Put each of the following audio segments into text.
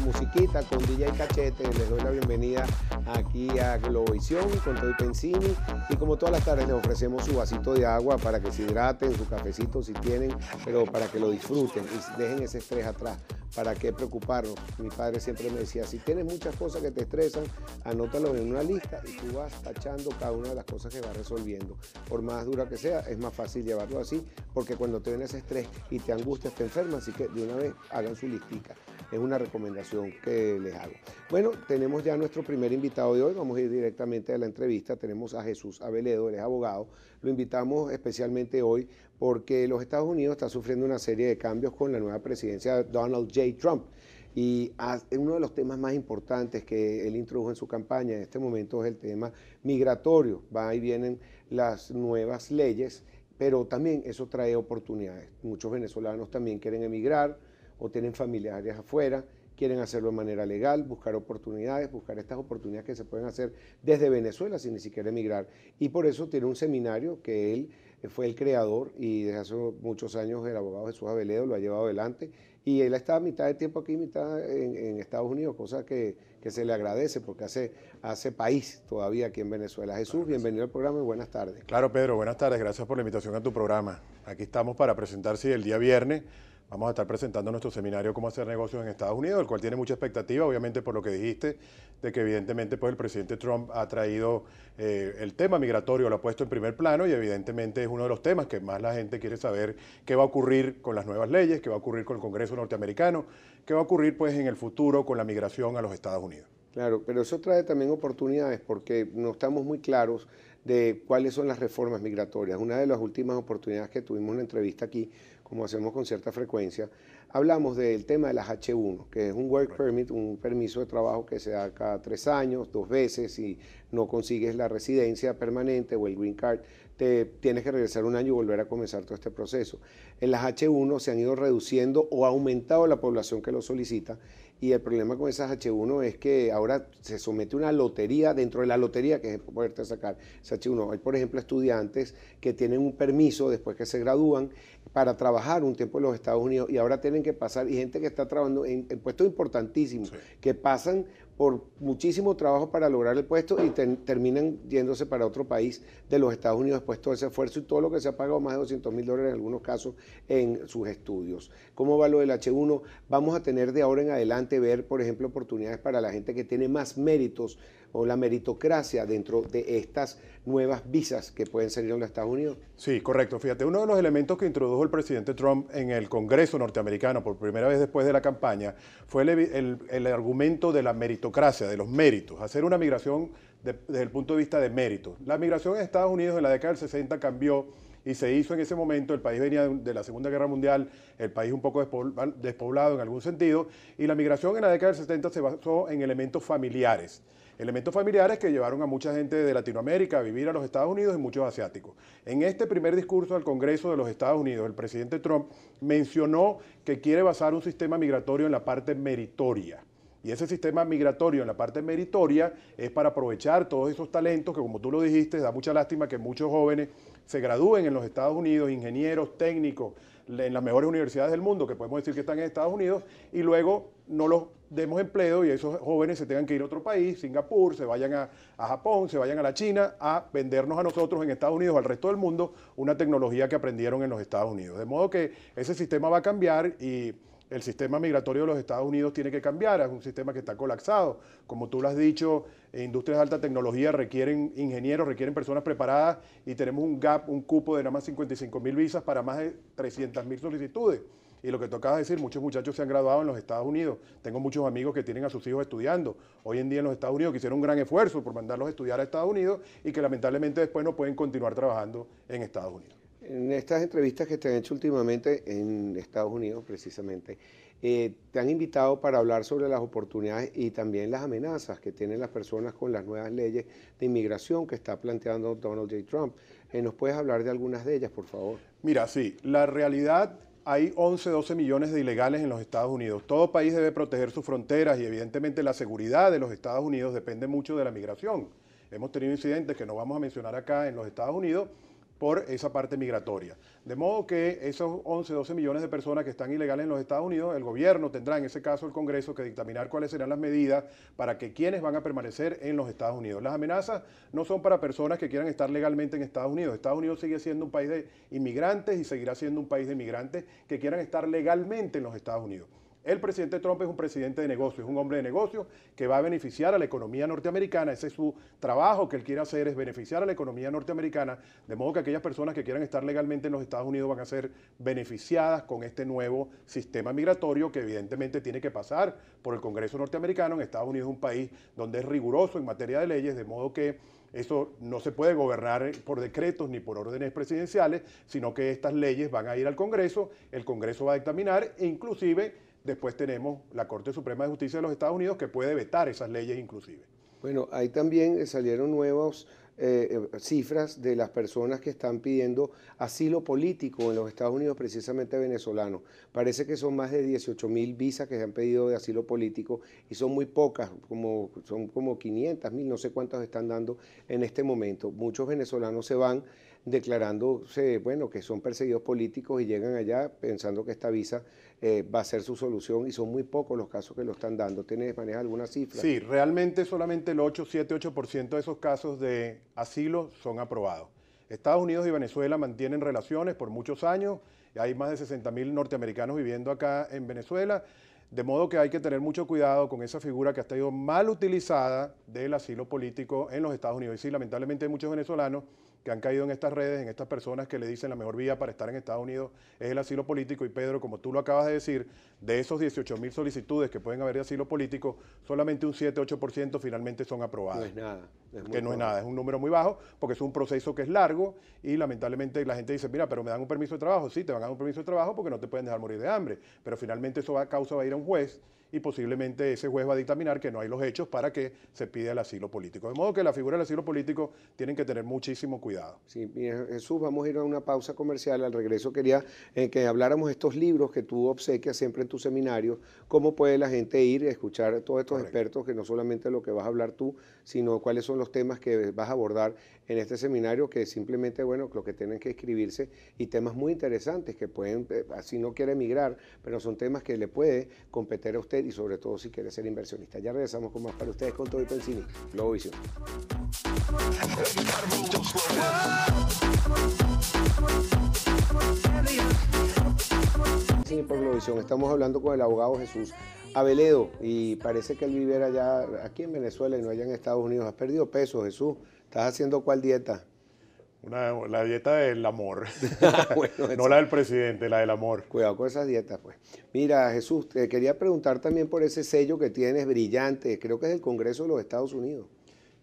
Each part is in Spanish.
musiquita con DJ Cachete. Les doy la bienvenida aquí a Globovisión con Toy Pensini. Y como todas las tardes les ofrecemos su vasito de agua para que se hidraten, su cafecito si tienen, pero para que lo disfruten y dejen ese estrés atrás. ¿Para qué preocuparnos? Mi padre siempre me decía, si tienes muchas cosas que te estresan, anótalo en una lista y tú vas tachando cada una de las cosas que vas resolviendo. Por más dura que sea, es más fácil llevarlo así, porque cuando te ese estrés y te angustias, te enfermas, así que de una vez hagan su listica es una recomendación que les hago. Bueno, tenemos ya nuestro primer invitado de hoy, vamos a ir directamente a la entrevista, tenemos a Jesús Abeledo, él es abogado, lo invitamos especialmente hoy porque los Estados Unidos están sufriendo una serie de cambios con la nueva presidencia de Donald J. Trump. Y uno de los temas más importantes que él introdujo en su campaña en este momento es el tema migratorio. Va y vienen las nuevas leyes, pero también eso trae oportunidades. Muchos venezolanos también quieren emigrar, o tienen familiares afuera, quieren hacerlo de manera legal, buscar oportunidades, buscar estas oportunidades que se pueden hacer desde Venezuela sin ni siquiera emigrar. Y por eso tiene un seminario que él eh, fue el creador y desde hace muchos años el abogado Jesús Aveledo lo ha llevado adelante y él está a mitad de tiempo aquí, mitad en, Estados Unidos, cosa que, se le agradece porque hace, hace país todavía aquí en Venezuela. Jesús, bienvenido al programa y buenas tardes. Claro, Pedro, buenas tardes, gracias por la invitación a tu programa. Aquí estamos para presentarse el día viernes Vamos a estar presentando nuestro seminario Cómo hacer negocios en Estados Unidos, el cual tiene mucha expectativa, obviamente por lo que dijiste, de que evidentemente pues, el presidente Trump ha traído eh, el tema migratorio, lo ha puesto en primer plano y evidentemente es uno de los temas que más la gente quiere saber qué va a ocurrir con las nuevas leyes, qué va a ocurrir con el Congreso norteamericano, qué va a ocurrir pues, en el futuro con la migración a los Estados Unidos. Claro, pero eso trae también oportunidades porque no estamos muy claros de cuáles son las reformas migratorias. Una de las últimas oportunidades que tuvimos en la entrevista aquí como hacemos con cierta frecuencia, hablamos del tema de las H1, que es un work permit, un permiso de trabajo que se da cada tres años, dos veces, y no consigues la residencia permanente o el green card, te tienes que regresar un año y volver a comenzar todo este proceso. En las H1 se han ido reduciendo o aumentado la población que lo solicita y el problema con esas H1 es que ahora se somete una lotería dentro de la lotería que es poderte sacar esa H1. Hay, por ejemplo, estudiantes que tienen un permiso después que se gradúan para trabajar un tiempo en los Estados Unidos y ahora tienen que pasar, y gente que está trabajando en, puestos importantísimos, que pasan por muchísimo trabajo para lograr el puesto y terminan yéndose para otro país de los Estados Unidos después de todo ese esfuerzo y todo lo que se ha pagado, más de 200 mil dólares en algunos casos, en sus estudios. ¿Cómo va lo del H1? Vamos a tener de ahora en adelante ver, por ejemplo, oportunidades para la gente que tiene más méritos o la meritocracia dentro de estas nuevas visas que pueden salir a los Estados Unidos. Sí, correcto. Fíjate, uno de los elementos que introdujo el presidente Trump en el Congreso norteamericano por primera vez después de la campaña fue el, argumento de la meritocracia, de los méritos, hacer una migración desde el punto de vista de méritos. La migración en Estados Unidos en la década del 60 cambió y se hizo en ese momento, el país venía de la Segunda Guerra Mundial, el país un poco despoblado en algún sentido, y la migración en la década del 70 se basó en elementos familiares elementos familiares que llevaron a mucha gente de Latinoamérica a vivir a los Estados Unidos y muchos asiáticos. En este primer discurso al Congreso de los Estados Unidos, el presidente Trump mencionó que quiere basar un sistema migratorio en la parte meritoria. Y ese sistema migratorio en la parte meritoria es para aprovechar todos esos talentos que, como tú lo dijiste, da mucha lástima que muchos jóvenes se gradúen en los Estados Unidos, ingenieros, técnicos, en las mejores universidades del mundo, que podemos decir que están en Estados Unidos, y luego no los demos empleo y esos jóvenes se tengan que ir a otro país, Singapur, se vayan a, Japón, se vayan a la China, a vendernos a nosotros en Estados Unidos, al resto del mundo, una tecnología que aprendieron en los Estados Unidos. De modo que ese sistema va a cambiar y el sistema migratorio de los Estados Unidos tiene que cambiar, es un sistema que está colapsado. Como tú lo has dicho, eh, industrias de alta tecnología requieren ingenieros, requieren personas preparadas y tenemos un gap, un cupo de nada más 55 mil visas para más de 300 mil solicitudes. Y lo que tocaba decir, muchos muchachos se han graduado en los Estados Unidos. Tengo muchos amigos que tienen a sus hijos estudiando hoy en día en los Estados Unidos, que hicieron un gran esfuerzo por mandarlos a estudiar a Estados Unidos y que lamentablemente después no pueden continuar trabajando en Estados Unidos. En estas entrevistas que te han hecho últimamente en Estados Unidos, precisamente, eh, te han invitado para hablar sobre las oportunidades y también las amenazas que tienen las personas con las nuevas leyes de inmigración que está planteando Donald J. Trump. Eh, ¿Nos puedes hablar de algunas de ellas, por favor? Mira, sí, la realidad hay 11, 12 millones de ilegales en los Estados Unidos. Todo país debe proteger sus fronteras y evidentemente la seguridad de los Estados Unidos depende mucho de la migración. Hemos tenido incidentes que no vamos a mencionar acá en los Estados Unidos por esa parte migratoria. De modo que esos 11, 12 millones de personas que están ilegales en los Estados Unidos, el gobierno tendrá en ese caso el Congreso que dictaminar cuáles serán las medidas para que quienes van a permanecer en los Estados Unidos. Las amenazas no son para personas que quieran estar legalmente en Estados Unidos. Estados Unidos sigue siendo un país de inmigrantes y seguirá siendo un país de inmigrantes que quieran estar legalmente en los Estados Unidos. El presidente Trump es un presidente de negocios, es un hombre de negocios que va a beneficiar a la economía norteamericana. Ese es su trabajo que él quiere hacer, es beneficiar a la economía norteamericana, de modo que aquellas personas que quieran estar legalmente en los Estados Unidos van a ser beneficiadas con este nuevo sistema migratorio que evidentemente tiene que pasar por el Congreso norteamericano. En Estados Unidos es un país donde es riguroso en materia de leyes, de modo que... Eso no se puede gobernar por decretos ni por órdenes presidenciales, sino que estas leyes van a ir al Congreso, el Congreso va a dictaminar e inclusive después tenemos la Corte Suprema de Justicia de los Estados Unidos que puede vetar esas leyes inclusive. Bueno, ahí también eh, salieron nuevas eh, eh, cifras de las personas que están pidiendo asilo político en los Estados Unidos, precisamente venezolanos. Parece que son más de 18 mil visas que se han pedido de asilo político y son muy pocas, como, son como 500 mil, no sé cuántas están dando en este momento. Muchos venezolanos se van declarándose, bueno, que son perseguidos políticos y llegan allá pensando que esta visa eh, va a ser su solución y son muy pocos los casos que lo están dando. ¿Tienes, manejar alguna cifra? Sí, realmente solamente el 8, 7, 8% de esos casos de asilo son aprobados. Estados Unidos y Venezuela mantienen relaciones por muchos años. Hay más de 60.000 norteamericanos viviendo acá en Venezuela. De modo que hay que tener mucho cuidado con esa figura que ha estado mal utilizada del asilo político en los Estados Unidos. Y sí, lamentablemente hay muchos venezolanos que han caído en estas redes, en estas personas que le dicen la mejor vía para estar en Estados Unidos es el asilo político. Y Pedro, como tú lo acabas de decir, de esos 18 mil solicitudes que pueden haber de asilo político, solamente un 7-8% finalmente son aprobadas. No es nada. Es que no es nada, es un número muy bajo porque es un proceso que es largo y lamentablemente la gente dice, mira, pero me dan un permiso de trabajo. Sí, te van a dar un permiso de trabajo porque no te pueden dejar morir de hambre. Pero finalmente eso va, a causa va a ir a un juez y posiblemente ese juez va a dictaminar que no hay los hechos para que se pida el asilo político. De modo que la figura del asilo político tienen que tener muchísimo cuidado. Sí, Jesús, vamos a ir a una pausa comercial. Al regreso quería eh, que habláramos estos libros que tú obsequias siempre en tu seminario. ¿Cómo puede la gente ir a escuchar a todos estos expertos que no solamente lo que vas a hablar tú, sino cuáles son los temas que vas a abordar en este seminario que simplemente, bueno, lo que tienen que escribirse y temas muy interesantes que pueden, así eh, no quiere emigrar, pero son temas que le puede competir a usted y sobre todo si quiere ser inversionista. Ya regresamos con más para ustedes con Todo y Pensini, Globo Visión. Sí, por Globovisión estamos hablando con el abogado Jesús Aveledo y parece que él viviera ya aquí en Venezuela y no allá en Estados Unidos. Has perdido peso, Jesús. ¿Estás haciendo cuál dieta? la dieta del amor. Ah, no la del presidente, la del amor. Cuidado con esas dietas, pues. Mira, Jesús, te quería preguntar también por ese sello que tienes, brillante, creo que es el Congreso de los Estados Unidos.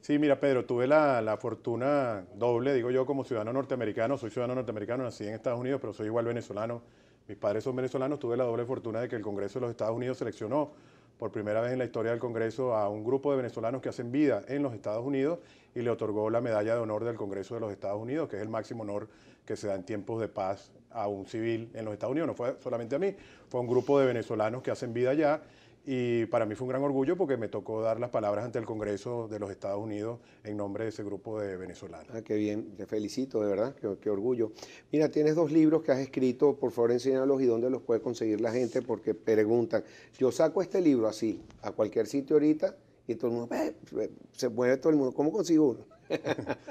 Sí, mira, Pedro, tuve la, la fortuna doble, digo yo, como ciudadano norteamericano, soy ciudadano norteamericano, nací en Estados Unidos, pero soy igual venezolano. Mis padres son venezolanos, tuve la doble fortuna de que el Congreso de los Estados Unidos seleccionó por primera vez en la historia del Congreso a un grupo de venezolanos que hacen vida en los Estados Unidos y le otorgó la medalla de honor del Congreso de los Estados Unidos, que es el máximo honor que se da en tiempos de paz a un civil en los Estados Unidos. No fue solamente a mí, fue un grupo de venezolanos que hacen vida allá y para mí fue un gran orgullo porque me tocó dar las palabras ante el Congreso de los Estados Unidos en nombre de ese grupo de venezolanos. Ah, qué bien, te felicito, de verdad, qué, orgullo. Mira, tienes dos libros que has escrito, por favor enséñalos y dónde los puede conseguir la gente porque preguntan. Yo saco este libro así, a cualquier sitio ahorita, y todo el mundo, se mueve todo el mundo, ¿cómo consigo uno?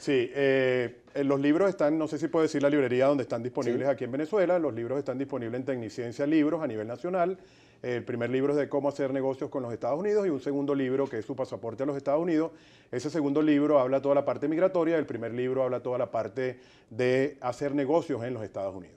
Sí, eh, los libros están, no sé si puedo decir la librería donde están disponibles aquí en Venezuela, los libros están disponibles en Tecniciencia Libros a nivel nacional el primer libro es de cómo hacer negocios con los Estados Unidos y un segundo libro que es su pasaporte a los Estados Unidos. Ese segundo libro habla toda la parte migratoria, el primer libro habla toda la parte de hacer negocios en los Estados Unidos.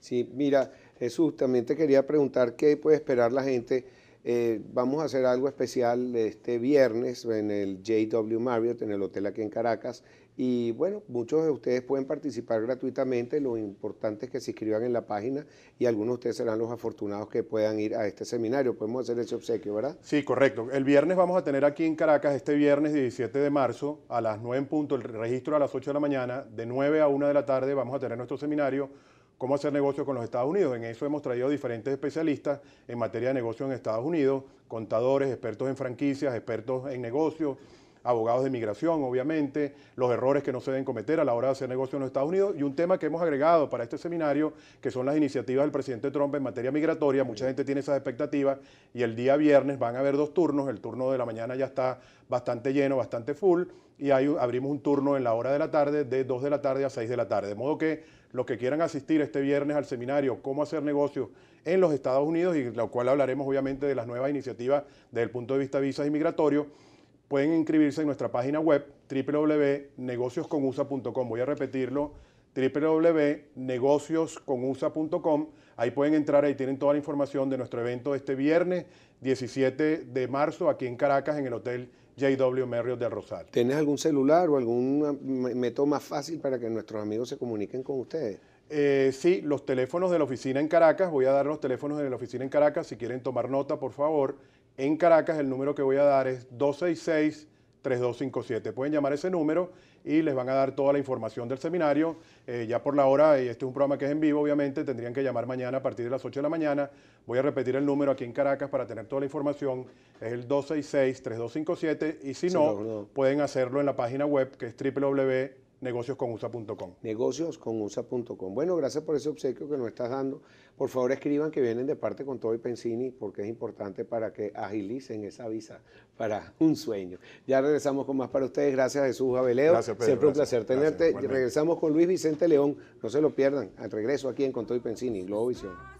Sí, mira, Jesús, también te quería preguntar qué puede esperar la gente. Eh, vamos a hacer algo especial este viernes en el JW Marriott, en el hotel aquí en Caracas. Y bueno, muchos de ustedes pueden participar gratuitamente, lo importante es que se inscriban en la página y algunos de ustedes serán los afortunados que puedan ir a este seminario. Podemos hacer ese obsequio, ¿verdad? Sí, correcto. El viernes vamos a tener aquí en Caracas, este viernes 17 de marzo, a las 9 en punto, el registro a las 8 de la mañana, de 9 a 1 de la tarde vamos a tener nuestro seminario cómo hacer negocio con los Estados Unidos. En eso hemos traído diferentes especialistas en materia de negocio en Estados Unidos, contadores, expertos en franquicias, expertos en negocios, abogados de migración, obviamente, los errores que no se deben cometer a la hora de hacer negocio en los Estados Unidos y un tema que hemos agregado para este seminario, que son las iniciativas del presidente Trump en materia migratoria. Mucha gente tiene esas expectativas y el día viernes van a haber dos turnos, el turno de la mañana ya está bastante lleno, bastante full y ahí abrimos un turno en la hora de la tarde, de 2 de la tarde a 6 de la tarde. De modo que los que quieran asistir este viernes al seminario Cómo hacer negocios en los Estados Unidos, y lo cual hablaremos obviamente de las nuevas iniciativas desde el punto de vista de visas y migratorios, pueden inscribirse en nuestra página web www.negociosconusa.com. Voy a repetirlo, www.negociosconusa.com. Ahí pueden entrar, ahí tienen toda la información de nuestro evento este viernes 17 de marzo aquí en Caracas, en el Hotel JW Merriot de Rosal. ¿Tienes algún celular o algún método más fácil para que nuestros amigos se comuniquen con ustedes? Eh, sí, los teléfonos de la oficina en Caracas, voy a dar los teléfonos de la oficina en Caracas, si quieren tomar nota, por favor en Caracas, el número que voy a dar es 266-3257. Pueden llamar ese número y les van a dar toda la información del seminario. Eh, ya por la hora, y este es un programa que es en vivo, obviamente, tendrían que llamar mañana a partir de las 8 de la mañana. Voy a repetir el número aquí en Caracas para tener toda la información. Es el 266-3257 y si no, pueden hacerlo en la página web que es www negociosconusa.com. Negociosconusa.com. Bueno, gracias por ese obsequio que nos estás dando. Por favor, escriban que vienen de parte con todo y Pensini porque es importante para que agilicen esa visa para un sueño. Ya regresamos con más para ustedes. Gracias Jesús Abeleo. Gracias, Pedro, Siempre un placer tenerte. regresamos con Luis Vicente León. No se lo pierdan. Al regreso aquí en Con todo y Pensini, Globovisión.